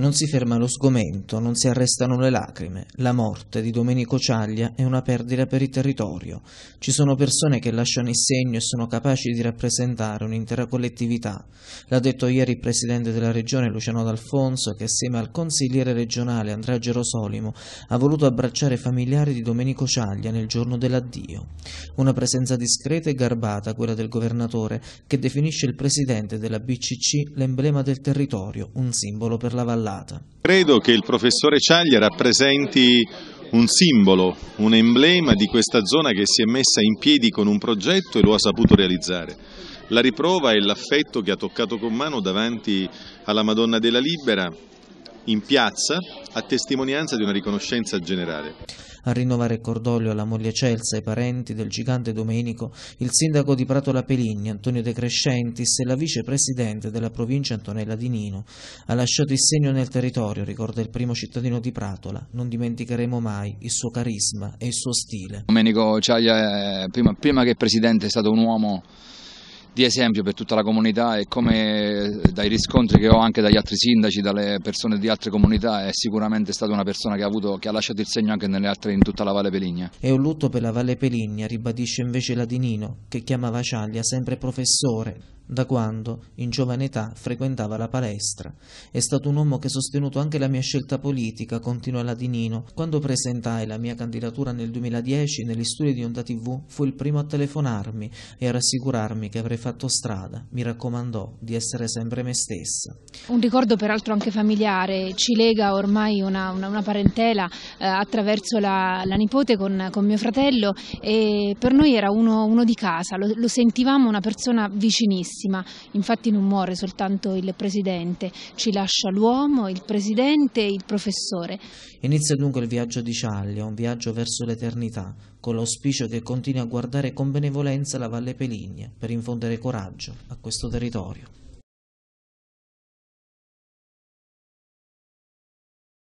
Non si ferma lo sgomento, non si arrestano le lacrime. La morte di Domenico Ciaglia è una perdita per il territorio. Ci sono persone che lasciano il segno e sono capaci di rappresentare un'intera collettività. L'ha detto ieri il presidente della regione Luciano D'Alfonso che assieme al consigliere regionale Andrea Gerosolimo ha voluto abbracciare i familiari di Domenico Ciaglia nel giorno dell'addio. Una presenza discreta e garbata quella del governatore che definisce il presidente della BCC l'emblema del territorio, un simbolo per la vallata parlata. Credo che il professore Ciaglia rappresenti un simbolo, un emblema di questa zona che si è messa in piedi con un progetto e lo ha saputo realizzare. La riprova è l'affetto che ha toccato con mano davanti alla Madonna della Libera in piazza a testimonianza di una riconoscenza generale. A rinnovare il cordoglio alla moglie Celsa e ai parenti del gigante Domenico, il sindaco di Prato La Peligna, Antonio De Crescentis, e la vicepresidente della provincia Antonella Di Nino. Ha lasciato il segno nel territorio, ricorda il primo cittadino di Pratola. Non dimenticheremo mai il suo carisma e il suo stile. Domenico Ciaglia, prima, prima che presidente, è stato un uomo di esempio per tutta la comunità e come eh, dai riscontri che ho anche dagli altri sindaci, dalle persone di altre comunità è sicuramente stata una persona che ha, avuto, che ha lasciato il segno anche altre, in tutta la Valle Peligna. È un lutto per la Valle Peligna, ribadisce invece la Di Nino, che chiama Vaciaglia sempre professore da quando, in giovane età, frequentava la palestra. È stato un uomo che ha sostenuto anche la mia scelta politica, continua la Di Nino. Quando presentai la mia candidatura nel 2010 negli studi di Onda TV, fu il primo a telefonarmi e a rassicurarmi che avrei fatto strada. Mi raccomandò di essere sempre me stessa. Un ricordo peraltro anche familiare, ci lega ormai una, una, una parentela eh, attraverso la, la nipote con, con, mio fratello e per noi era uno, uno di casa, lo, lo sentivamo una persona vicinissima altissima, infatti non muore soltanto il Presidente, ci lascia l'uomo, il Presidente e il Professore. Inizia dunque il viaggio di Ciaglia, un viaggio verso l'eternità, con l'auspicio che continui a guardare con benevolenza la Valle Peligna per infondere coraggio a questo territorio.